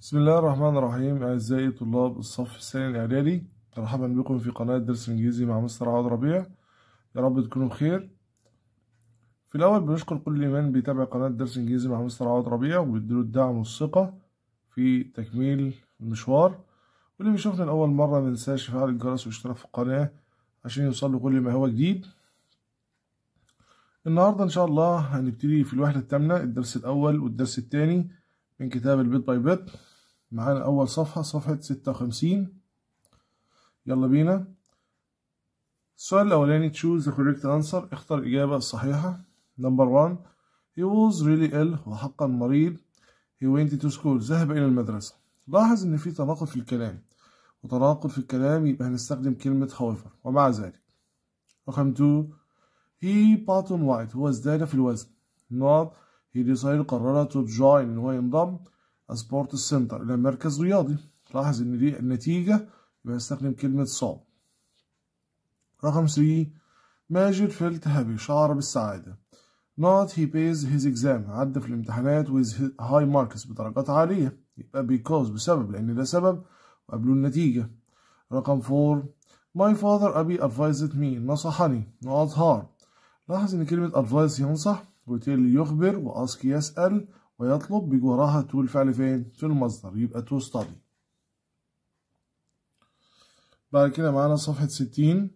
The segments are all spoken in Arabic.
بسم الله الرحمن الرحيم أعزائي طلاب الصف الثاني الإعدادي مرحبا بكم في قناة درس إنجليزي مع مستر عوض ربيع يا رب تكونوا بخير في الأول بنشكر كل من بيتابع قناة درس إنجليزي مع مستر عوض ربيع وبيديله الدعم والثقة في تكميل المشوار واللي بيشوفنا لأول مرة منساش يفعل الجرس ويشترك في القناة عشان يوصله كل ما هو جديد النهاردة إن شاء الله هنبتدي في الوحدة الثامنة الدرس الأول والدرس الثاني من كتاب البيت باي بيت معانا اول صفحة صفحة ستة وخمسين يلا بينا السؤال الاولاني choose the correct answer اختر الاجابة الصحيحة نمبر one he was really ill وحقا مريض he went to school ذهب الى المدرسة لاحظ ان في تناقض في الكلام وتناقض في الكلام يبقى هنستخدم كلمة however ومع ذلك رقم two he on white هو ازداد في الوزن not he decided قرر to join هو ينضم سبورت سنتر إلى مركز رياضي لاحظ إن دي النتيجة يبقى كلمة صاب رقم 3 ماجد فيلت هابي شعر بالسعادة not he pays his exam عدى في الامتحانات with high marks بدرجات عالية يبقى because بسبب لأن ده سبب وقبله النتيجة رقم 4 my father أبي advised me نصحني not hard لاحظ إن كلمة advise ينصح وتيل يخبر واسك يسأل ويطلب بجوارها وراها الفعل فين في المصدر يبقى تو ستادي. بعد كده معانا صفحة ستين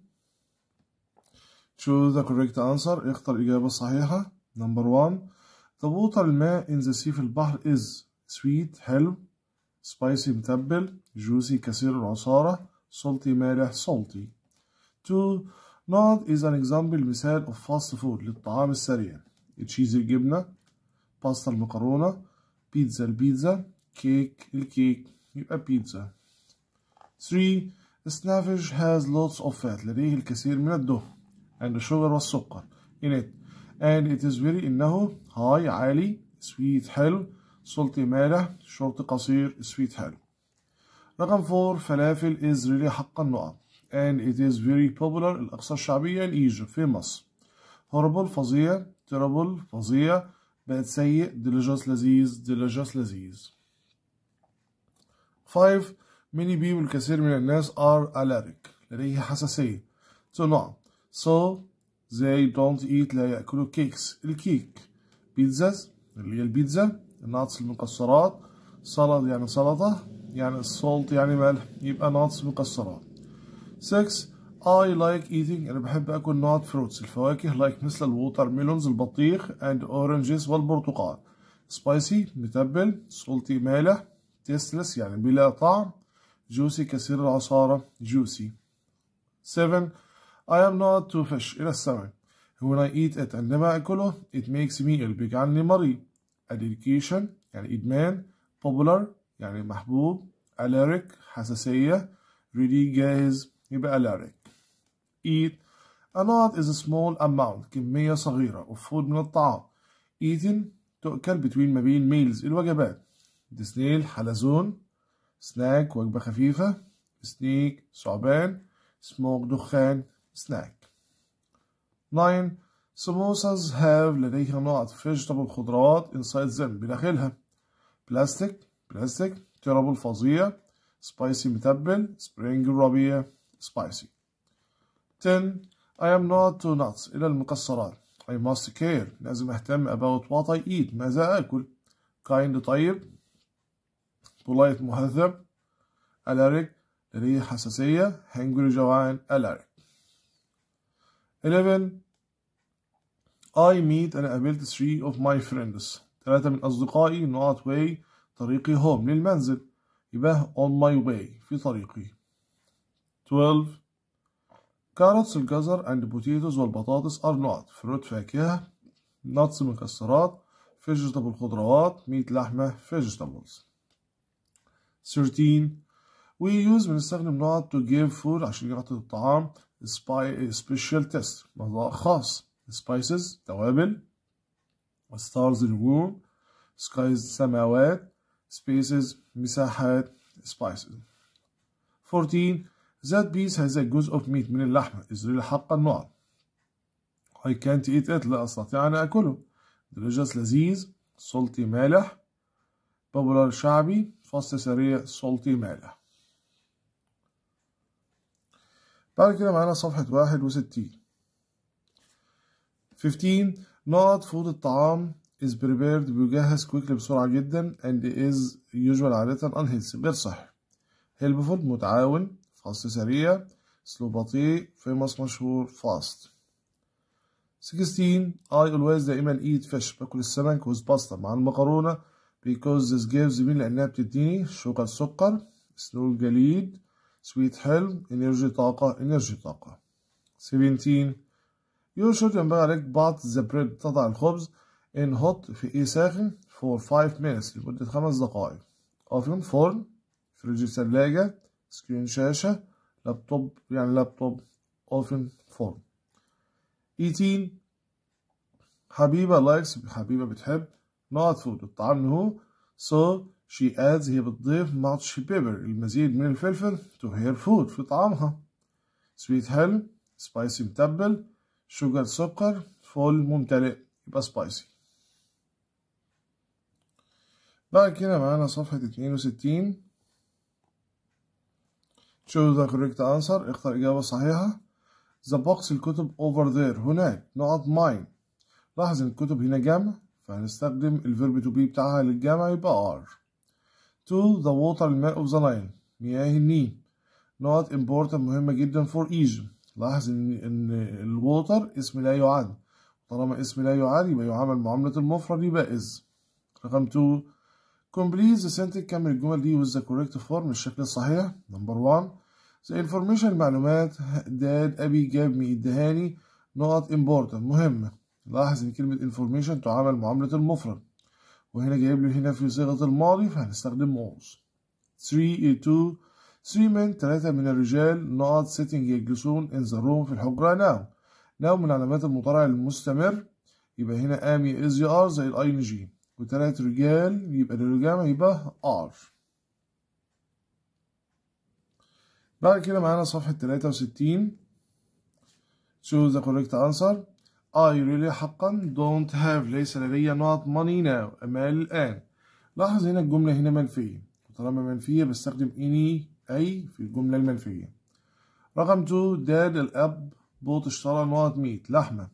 choose the correct answer اختر إجابة صحيحة number one the water الماء in the sea في البحر is sweet حلو spicy متبل juicy كثير العصارة salty مالح salty two not is an example مثال of fast food للطعام السريع تشيز الجبنة باستا المكرونة بيتزا البيتزا كيك الكيك يبقى بيتزا 3 Snafish has lots of fat لديه الكثير من الدهن and sugar والسكر in it and it is very إنه high عالي sweet حلو سلطي مالح short قصير sweet حلو رقم 4 فلافل is really حقا نقع and it is very popular الأقصى الشعبية in Egypt في مصر horrible فظيع terrible فظيع بقت سيء ديليجوس لذيذ ديليجوس لذيذ 5 many people الكثير من الناس are allergic لديه حساسية so نعم so they don't eat لا يأكلوا كيكس الكيك بيتزا اللي هي البيتزا الناتس المكسرات سلطة يعني سلطة يعني السولت يعني ملح يبقى ناتس مكسرات 6 I like eating أنا بحب أكل نوت فروتس الفواكه like مثل الووتر ميلونز البطيخ and oranges والبرتقال spicy متبل salty مالح tasteless يعني بلا طعم juicy كثير العصارة juicy 7 I am not too fish إلى السمع when I eat it عندما أكله it makes me ill بيجعلني مريض addiction يعني إدمان popular يعني محبوب allergic حساسية ready جاهز يبقى allergic Eat a lot is a small amount كمية صغيرة of food من الطعام eating تؤكل between ما بين meals الوجبات ديسنيل حلزون سناك وجبة خفيفة سنيك صعبان سموك دخان سناك 9 samosas have لديها نوع vegetable خضروات inside them بداخلها بلاستيك بلاستيك ترابل فظيع سبايسي متبل سبرينج الربيع سبايسي 10 I am not too nuts إلى المكسرات I must care لازم أهتم about what I eat ماذا آكل kind طيب polite مهذب allergic لديه حساسية hungry جوعان allergic 11 I meet and قابلت three of my friends ثلاثة من أصدقائي not way طريقي home للمنزل يبقى on my way في طريقي 12 carrots الجزر and potatoes والبطاطس are not fruit فاكهة nuts مكسرات vegetable خضروات meat لحمة vegetables 13 we use بنستخدم نقط to give food عشان يعطي الطعام spy special test مذاق خاص spices توابل stars النجوم skies سماوات spaces مساحات spices 14 That piece has a good of meat من اللحم is really حقا نوعا I can't eat it لا أستطيع أن أكله delicious لذيذ salty مالح popular شعبي فصل سريع salty مالح بعد كده معانا صفحة واحد وستين 15 not food الطعام is prepared بيجهز quickly بسرعة جدا and is usual عادة unhealthy غير صحي helpful متعاون فاست سريع slow بطيء فيموس مشهور فاست 16 I always دائما eat fish باكل السمك with pasta مع المكرونة because this gives me لأنها بتديني sugar سكر snow جليد sweet حلم energy طاقة energy طاقة 17 You should ينبغي عليك بعض the bread تضع الخبز in hot في إيه ساخن for 5 minutes لمدة 5 دقائق في فرن فريج سلاجة سكرين شاشة لابتوب يعني لابتوب اوفن فورم ايتين e حبيبة لايكس حبيبة بتحب نوت فود الطعام هو so she adds هي بتضيف much بيبر المزيد من الفلفل تو هير فود في طعامها سويت هل سبايسي متبل sugar سكر فول ممتلئ يبقى سبايسي بعد كده معانا صفحة اتنين وستين choose the correct answer اختر إجابة صحيحة the box الكتب over there هناك نقط mine لاحظ إن الكتب هنا جمع فهنستخدم الفيرب to be بتاعها للجمع يبقى are to the water الماء of the Nile مياه النيل not important مهمة جدا for Egypt لاحظ إن إن الووتر اسم لا يعد طالما اسم لا يعد يبقى يعامل معاملة المفرد يبقى is رقم 2 complete the sentence كمل الجمل دي with the correct form الشكل الصحيح number one the information المعلومات dad أبي جاب مي ادهاني not important مهمة لاحظ إن كلمة information تعامل معاملة المفرد وهنا جايب له هنا في صيغة الماضي فهنستخدم was 3 2 3 men ثلاثة من الرجال not sitting يجلسون in the room في الحجرة now now من علامات المضارع المستمر يبقى هنا am is are زي ال ing وثلاث رجال يبقى لو جمع يبقى ار بعد كده معانا صفحة 63 choose the correct answer I really حقا don't have ليس لدي not money now مال الآن لاحظ هنا الجملة هنا منفية وطالما منفية بستخدم any أي في الجملة المنفية رقم 2 داد الأب بوت اشترى نوات ميت لحمة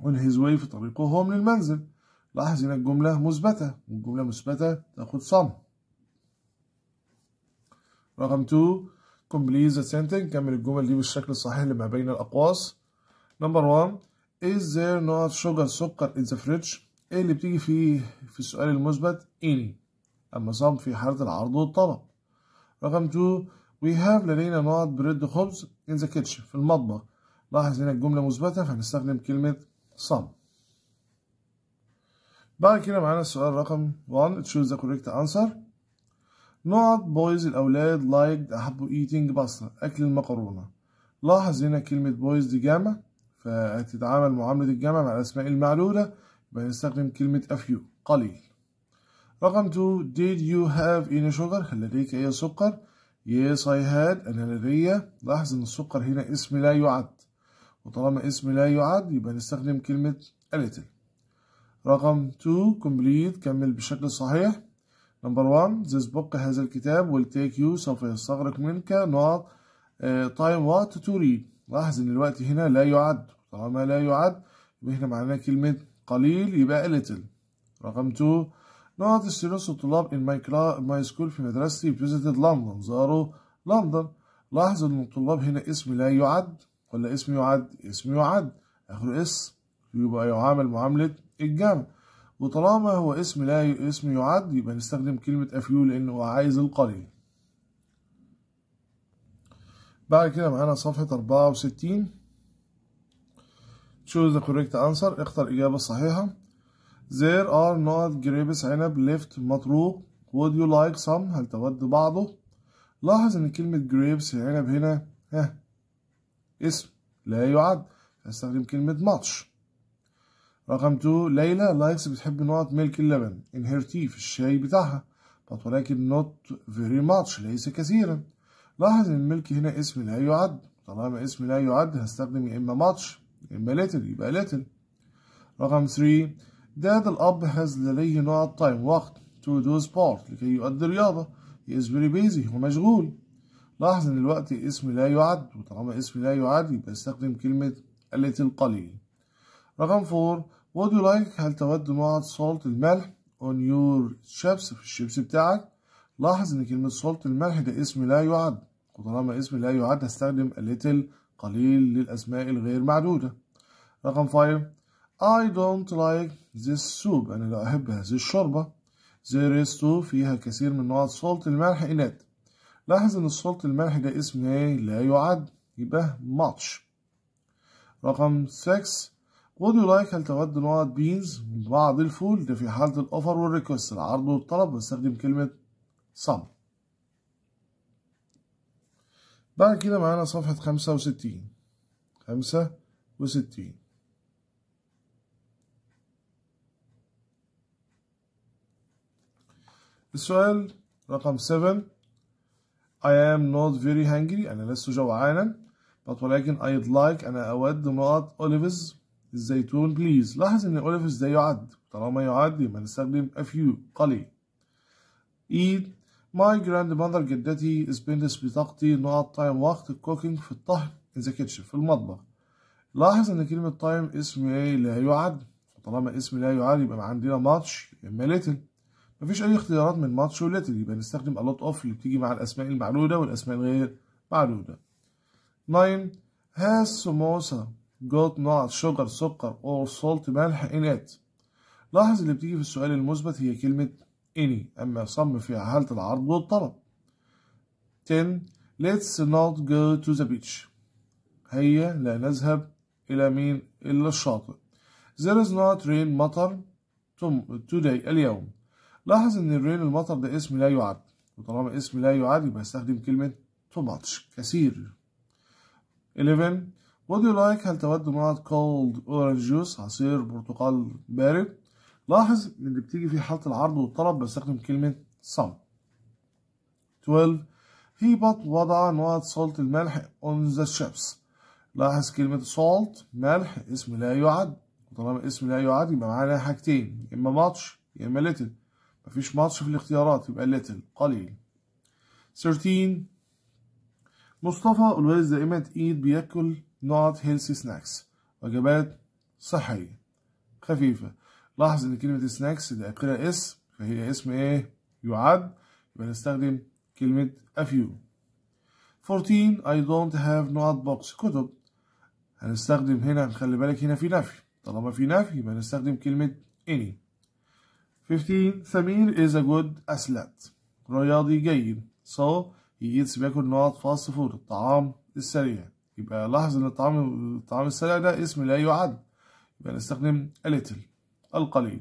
on his way في طريقه من المنزل لاحظ هنا الجملة مثبتة والجملة مثبتة تاخد صم رقم 2 complete the sentence كمل الجمل دي بالشكل الصحيح اللي ما بين الأقواس نمبر 1 is there not sugar سكر in the fridge ايه اللي بتيجي فيه في السؤال المثبت any أما صم في حالة العرض والطلب رقم 2 we have لدينا not بريد خبز in the kitchen في المطبخ لاحظ هنا الجملة مثبتة فهنستخدم كلمة some بعد كده معانا السؤال رقم 1 choose the correct answer نقط بويز الأولاد لايك أحبوا eating بصلة أكل المكرونة لاحظ هنا كلمة بويز دي جامعة فهتتعامل معاملة الجامعة مع الأسماء المعلولة يبقى هنستخدم كلمة a few قليل رقم 2 did you have any sugar هل لديك أي سكر yes I had أنا لدي لاحظ إن السكر هنا اسم لا يعد وطالما اسم لا يعد يبقى نستخدم كلمة a little رقم 2 كومبليت كمل بشكل صحيح نمبر 1 ذس بوك هذا الكتاب ويل تيك يو سوف يستغرق منك نقط تايم وقت تو ريد لاحظ ان الوقت هنا لا يعد طالما لا يعد يبقى هنا معناه كلمة قليل يبقى ليتل رقم 2 نقط الثلث الطلاب ان ماي class, my في مدرستي فيزيتد لندن زاروا لندن لاحظ ان الطلاب هنا اسم لا يعد ولا اسم يعد اسم يعد اخر اسم يبقى يعامل معاملة الجمع وطالما هو اسم لا اسم يعد يبقى نستخدم كلمة أفيو لأنه هو عايز القليل بعد كده معانا صفحة 64 choose the correct answer اختر إجابة صحيحة there are not grapes عنب left مطروق would you like some هل تود بعضه لاحظ ان كلمة grapes عنب هنا ها اسم لا يعد هستخدم كلمة much رقم 2 ليلى لايكس بتحب نقط ميلك اللبن ان هير تي في الشاي بتاعها but ولكن نوت فيري ماتش ليس كثيرا لاحظ ان الملك هنا اسم لا يعد طالما اسم لا يعد هستخدم يا اما ماتش يا اما ليتل يبقى ليتل رقم 3 داد الاب هاز لديه نقط تايم وقت تو دو سبورت لكي يؤدي رياضة هي از فيري بيزي هو مشغول لاحظ ان الوقت اسم لا يعد وطالما اسم لا يعد يبقى استخدم كلمة ليتل قليل رقم 4 Would you like هل تود نوع salt الملح on your chips في الشيبس بتاعك لاحظ ان كلمة salt الملح ده اسم لا يعد وطالما اسم لا يعد هستخدم a little قليل للأسماء الغير معدودة رقم 5 I don't like this soup أنا لا أحب هذه الشوربة there is too فيها كثير من نوع salt الملح إنات لاحظ ان السلط الملح ده اسم لا يعد يبقى much رقم 6 Would you like هل تود نقط بينز بعض الفول ده في حالة الأوفر والريكوست العرض والطلب بستخدم كلمة some بعد كده معانا صفحة خمسة وستين خمسة وستين السؤال رقم 7 I am not very hungry أنا لست جوعانا but ولكن I'd like أنا أود نقط أوليفز الزيتون بليز لاحظ ان الاوليف ازاي يعد طالما يعد يبقى نستخدم a few قليل eat my grandmother جدتي spends بطاقتي نقط time وقت الكوكينج في الطهي in the kitchen في المطبخ لاحظ ان كلمة time اسم لا يعد طالما اسم لا يعد يبقى عندنا ماتش يا اما ليتل مفيش أي اختيارات من ماتش وليتل يبقى نستخدم a lot of اللي بتيجي مع الأسماء المعدودة والأسماء الغير معدودة 9 has samosa جود نوع شجر سكر or salt ملح انات لاحظ اللي بتيجي في السؤال المثبت هي كلمة any أما صم في حالة العرض والطلب 10 let's not go to the beach هيا لا نذهب إلى مين إلا الشاطئ there is not rain مطر today اليوم لاحظ ان الرين المطر ده اسم لا يعد وطالما اسم لا يعد يبقى استخدم كلمة too much كثير 11 Would you like هل تود معك cold orange juice عصير برتقال بارد لاحظ ان اللي بتيجي في حالة العرض والطلب بستخدم كلمة some 12 he but وضع نقط صلت الملح on the chips لاحظ كلمة salt ملح اسم لا يعد وطالما اسم لا يعد يبقى معانا حاجتين يا اما ماتش يا اما ليتل مفيش ماتش في الاختيارات يبقى ليتل قليل 13 مصطفى always دائما eat بياكل not healthy snacks وجبات صحية خفيفة لاحظ ان كلمة snacks اللي اخرها اس فهي اسم ايه يعد يبقى نستخدم كلمة a few 14 I don't have not box كتب هنستخدم هنا خلي بالك هنا في نفي طالما في نفي يبقى نستخدم كلمة any 15 سمير is a good athlete رياضي جيد so he eats باكل not fast food الطعام السريع يبقى لاحظ ان الطعام الطعام السريع ده اسم لا يعد يبقى نستخدم a little القليل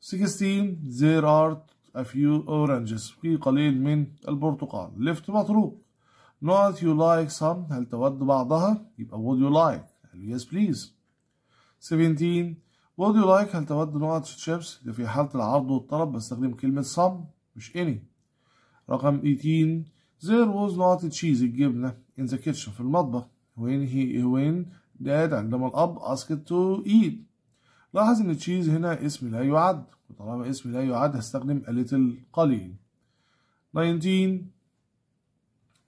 16 there are a few oranges في قليل من البرتقال left مطروق not you like some هل تود بعضها يبقى would you like yes please 17 would you like هل تود نقط شيبس ده في حالة العرض والطلب بستخدم كلمة some مش any رقم 18 There was not cheese الجبنة in the kitchen في المطبخ when he when dad عندما الأب asked to eat لاحظ إن cheese هنا اسم لا يعد وطالما اسم لا يعد هستخدم a little قليل 19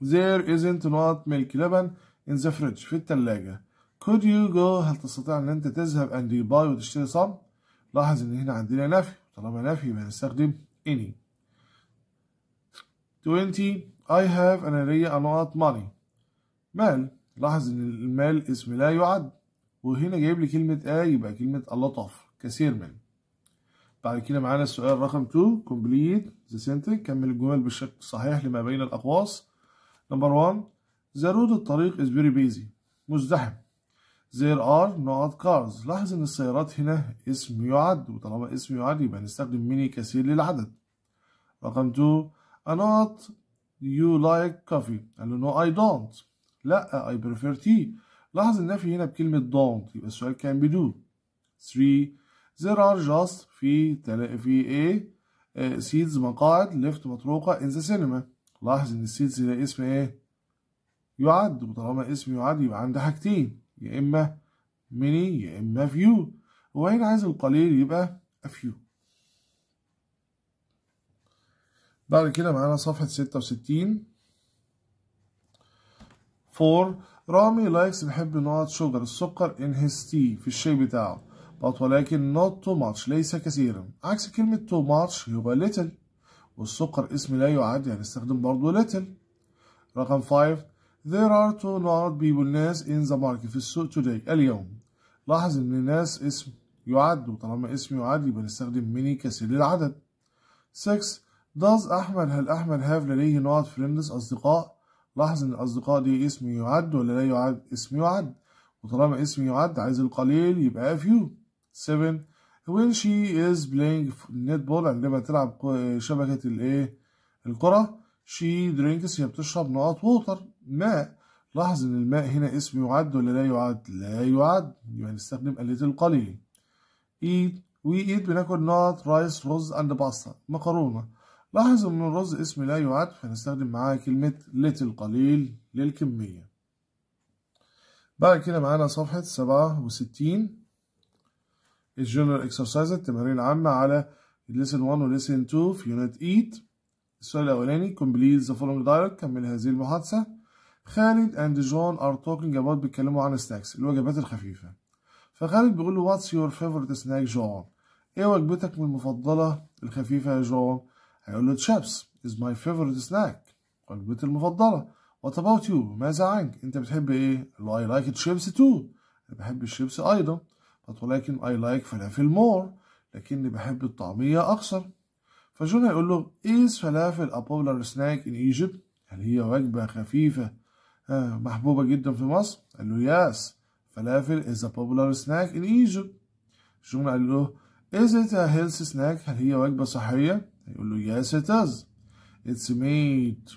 There isn't not milk لبن in the fridge في التلاجة Could you go هل تستطيع إن أنت تذهب and you buy وتشتري صب؟ لاحظ إن هنا عندنا نفي طالما نفي بنستخدم any 20 I have أنا لي a lot money مال لاحظ إن المال اسم لا يعد وهنا جايب لي كلمة a يبقى كلمة a lot of كثير من بعد كده معانا السؤال رقم 2 complete the sentence كمل الجمل بالشكل الصحيح لما بين الأقواس نمبر 1 the road الطريق is very busy مزدحم there are not cars لاحظ ان السيارات هنا اسم يعد وطالما اسم يعد يبقى نستخدم مني كثير للعدد رقم 2 a not you like coffee قال له no I don't لا I prefer tea لاحظ النفي هنا بكلمة don't يبقى السؤال كان بدو 3 there are just في في ايه سيدز مقاعد left مطروقة in the cinema لاحظ ان السيدز ده اسم ايه يعد وطالما اسم يعد يبقى عنده حاجتين يا اما many يا اما few وهنا عايز القليل يبقى a few بعد كده معانا صفحة ستة وستين فور رامي لايكس بيحب نقط شوجر السكر in his tea في الشاي بتاعه but ولكن not too much ليس كثيرا عكس كلمة too much يبقى little والسكر اسم لا يعد هنستخدم يعني برضه little رقم 5 there are two not people ناس in the market في السوق today اليوم لاحظ ان الناس اسم يعد وطالما اسم يعد يبقى نستخدم many كثير للعدد 6 Does أحمد هل أحمد have لديه نقط فريندز أصدقاء لاحظ إن الأصدقاء دي اسم يعد ولا لا يعد اسم يعد وطالما اسم يعد عايز القليل يبقى فيو 7 when she is playing netball عندما يعني تلعب شبكة الايه الكرة she drinks هي بتشرب نقط ووتر ماء لاحظ ان الماء هنا اسم يعد ولا لا يعد لا يعد يبقى يعني نستخدم قلة القليل eat we eat بناكل نقط رايس رز and pasta مكرونة لاحظ ان الرز اسم لا يعد فنستخدم معاه كلمة ليتل قليل للكمية بعد كده معانا صفحة سبعة وستين الجنرال اكسرسايز التمارين العامة على lesson 1 و lesson 2 في يونت ايت السؤال الأولاني complete the following دايركت كمل هذه المحادثة خالد and John are talking about بيتكلموا عن snacks الوجبات الخفيفة فخالد بيقول له what's your favorite snack John ايه وجبتك المفضلة الخفيفة يا جون هيقول له تشيبس از ماي فيفورت سناك وجبتي المفضلة وات اباوت يو ماذا عنك انت بتحب ايه اي لايك تشيبس تو انا بحب الشيبس ايضا but ولكن اي لايك فلافل مور لكني بحب الطعمية اكثر فجون هيقول له از فلافل ا popular سناك ان ايجيبت هل هي وجبة خفيفة آه، محبوبة جدا في مصر قال له يس فلافل از ا popular سناك ان ايجيبت جون قال له is it a healthy snack هل هي وجبة صحية هيقول له yes it is it's made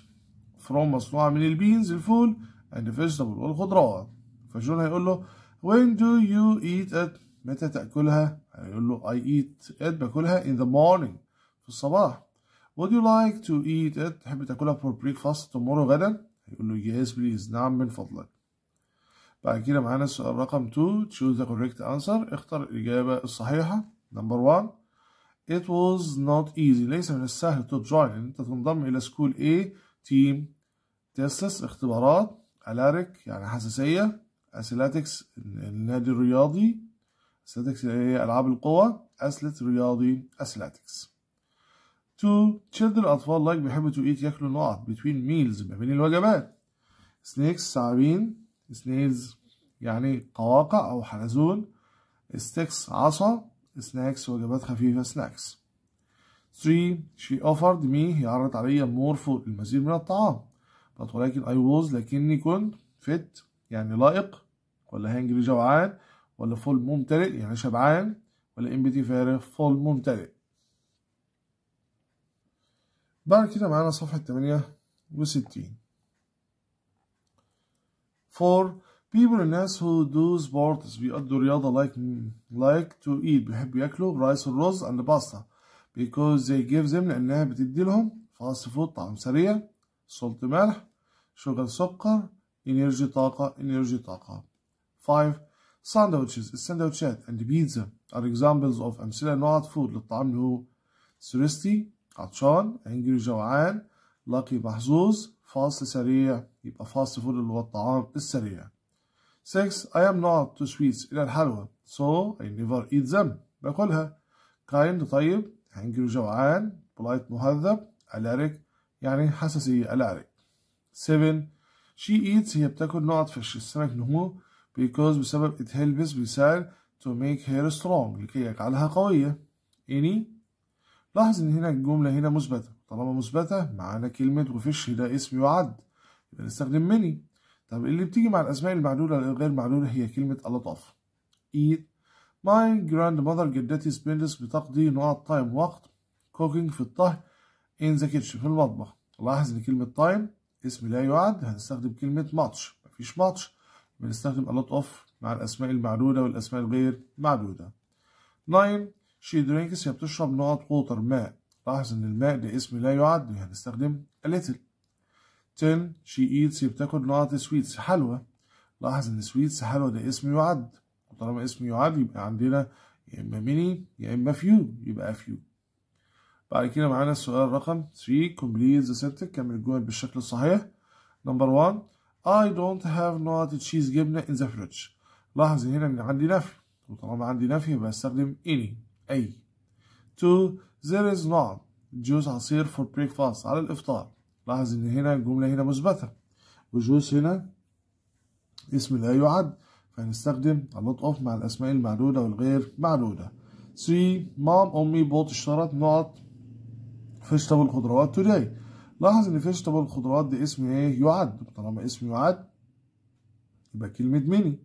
from مصنوعة من البينز الفول and vegetable والخضروات فجون هيقول له when do you eat it متى تأكلها هيقول يعني له I eat it باكلها in the morning في الصباح would you like to eat it تحب تاكلها for breakfast tomorrow غدا هيقول له yes please نعم من فضلك بعد كده معانا السؤال رقم 2 choose the correct answer اختر الإجابة الصحيحة number 1 It was not easy ليس من السهل to join ان انت تنضم الى سكول A team. Tests اختبارات Alaric يعني حساسية Athletics النادي الرياضي Athletics هي ألعاب القوى Athletics رياضي Athletics. To children أطفال like بيحبوا to eat ياكلوا نقط between meals ما بين الوجبات Snakes ثعابين Snails يعني قواقع أو حلزون Sticks عصا سناكس وجبات خفيفة سناكس 3 she offered me هي عرضت عليا more food المزيد من الطعام but ولكن I was لكني كنت fit يعني لائق ولا هنجري جوعان ولا full ممتلئ يعني شبعان ولا empty فارغ full ممتلئ بعد كده معانا صفحة 68 4 people الناس who do sports بيقضوا رياضة like like to eat بيحبوا ياكلوا rice والرز and pasta because they give them لأنها بتدي لهم fast food طعم سريع salt ملح sugar سكر energy طاقة energy طاقة five sandwiches sandwiches and pizza are examples of أمثلة نوع food للطعام اللي هو thirsty عطشان angry جوعان lucky محظوظ فاصل سريع يبقى فاصل food اللي هو الطعام السريع 6. I am not too sweet إلى الحلوى so I never eat them باكلها kind طيب هنجر جوعان polite مهذب allergic يعني حساسية allergic 7. She eats هي بتاكل نقط فش السمك نمو because بسبب it helps بيساعد to make her strong لكي يجعلها قوية any لاحظ ان هنا الجملة هنا مثبتة طالما مثبتة معانا كلمة وفش ده اسم يعد يبقى نستخدم many طب اللي بتيجي مع الأسماء المعدودة الغير معدودة هي كلمة اللطافة eat my grandmother جدتي spends بتقضي نقط تايم وقت cooking في الطهي in the kitchen في المطبخ لاحظ إن كلمة تايم اسم لا يعد هنستخدم كلمة ماتش مفيش ماتش بنستخدم a lot of مع الأسماء المعدودة والأسماء الغير معدودة 9 she drinks هي بتشرب نقط ووتر ماء لاحظ إن الماء ده اسم لا يعد هنستخدم a little till she eats هي بتاكل نقط sweets حلوة لاحظ ان sweets حلوة ده اسم يعد وطالما اسم يعد يبقى عندنا يا اما many يا اما few يبقى few بعد كده معانا السؤال رقم 3 complete the sentence كمل الجمل بالشكل الصحيح نمبر 1 I don't have not cheese جبنة in the fridge لاحظ هنا ان عندي نفي وطالما عندي نفي يبقى استخدم any أي 2 there is not جوز عصير for breakfast على الإفطار لاحظ ان هنا الجمله هنا مثبته وجوز هنا اسم لا يعد فهنستخدم اللوت اوف مع الاسماء المعدوده والغير معدوده سي مام امي بوت اشترت نقط فيجيتابل خضروات توداي لاحظ ان فيجيتابل خضروات ده اسم ايه يعد طالما اسم يعد يبقى كلمه مني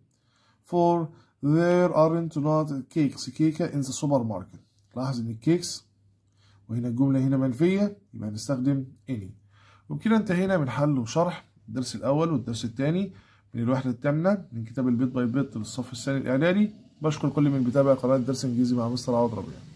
فور there aren't not cakes كيكه in the supermarket لاحظ ان الكيكس وهنا الجمله هنا منفيه يبقى هنستخدم any وبكده انتهينا من حل وشرح الدرس الأول والدرس الثاني من الوحدة الثامنة من كتاب البيت باي بيت للصف الثاني الإعدادي بشكر كل من بيتابع قناة درس إنجليزي مع مستر عوض ربيع